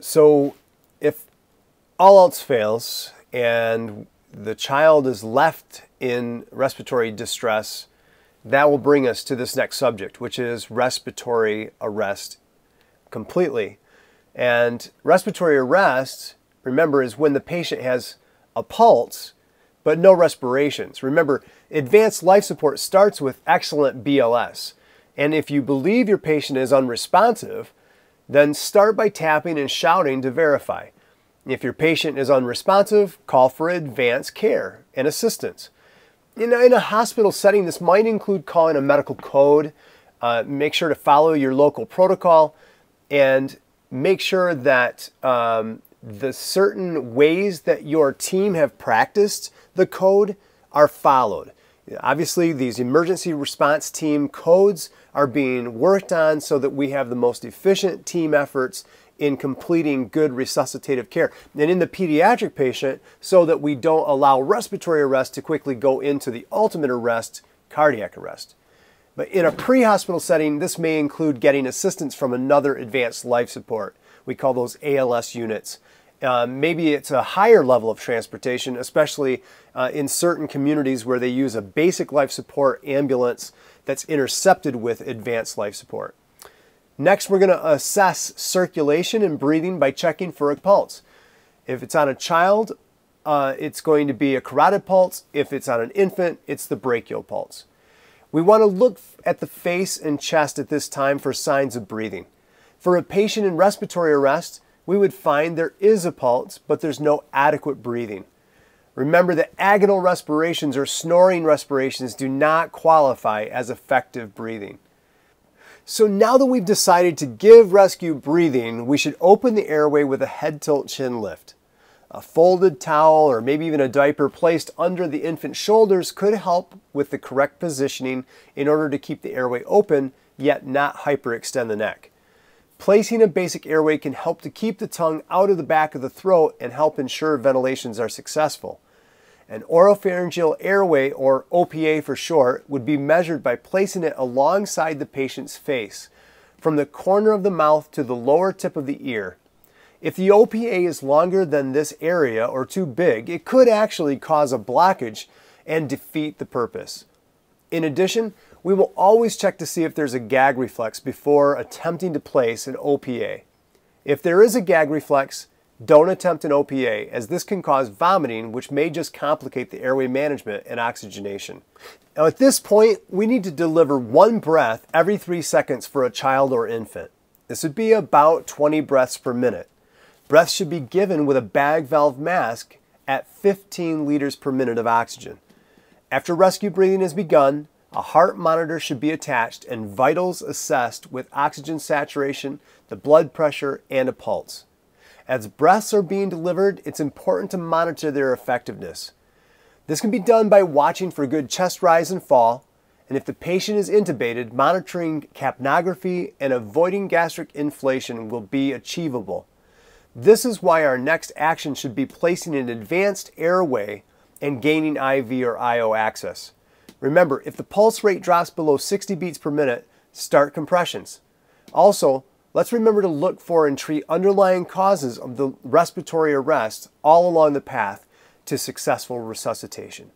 So if all else fails and the child is left in respiratory distress, that will bring us to this next subject, which is respiratory arrest completely. And respiratory arrest, remember, is when the patient has a pulse but no respirations. Remember, advanced life support starts with excellent BLS. And if you believe your patient is unresponsive, then start by tapping and shouting to verify. If your patient is unresponsive, call for advanced care and assistance. In, in a hospital setting, this might include calling a medical code. Uh, make sure to follow your local protocol and make sure that um, the certain ways that your team have practiced the code are followed. Obviously, these emergency response team codes are being worked on so that we have the most efficient team efforts in completing good resuscitative care. And in the pediatric patient, so that we don't allow respiratory arrest to quickly go into the ultimate arrest, cardiac arrest. But in a pre hospital setting, this may include getting assistance from another advanced life support. We call those ALS units. Uh, maybe it's a higher level of transportation, especially uh, in certain communities where they use a basic life support ambulance that's intercepted with advanced life support. Next, we're going to assess circulation and breathing by checking for a pulse. If it's on a child, uh, it's going to be a carotid pulse. If it's on an infant, it's the brachial pulse. We want to look at the face and chest at this time for signs of breathing. For a patient in respiratory arrest, we would find there is a pulse, but there's no adequate breathing. Remember that agonal respirations or snoring respirations do not qualify as effective breathing. So now that we've decided to give rescue breathing, we should open the airway with a head tilt chin lift. A folded towel or maybe even a diaper placed under the infant's shoulders could help with the correct positioning in order to keep the airway open, yet not hyperextend the neck. Placing a basic airway can help to keep the tongue out of the back of the throat and help ensure ventilations are successful. An oropharyngeal airway, or OPA for short, would be measured by placing it alongside the patient's face, from the corner of the mouth to the lower tip of the ear. If the OPA is longer than this area or too big, it could actually cause a blockage and defeat the purpose. In addition, we will always check to see if there's a gag reflex before attempting to place an OPA. If there is a gag reflex, don't attempt an OPA as this can cause vomiting which may just complicate the airway management and oxygenation. Now at this point, we need to deliver one breath every three seconds for a child or infant. This would be about 20 breaths per minute. Breaths should be given with a bag valve mask at 15 liters per minute of oxygen. After rescue breathing has begun, a heart monitor should be attached and vitals assessed with oxygen saturation, the blood pressure, and a pulse. As breaths are being delivered, it's important to monitor their effectiveness. This can be done by watching for good chest rise and fall, and if the patient is intubated, monitoring capnography and avoiding gastric inflation will be achievable. This is why our next action should be placing an advanced airway and gaining IV or IO access. Remember, if the pulse rate drops below 60 beats per minute, start compressions. Also, let's remember to look for and treat underlying causes of the respiratory arrest all along the path to successful resuscitation.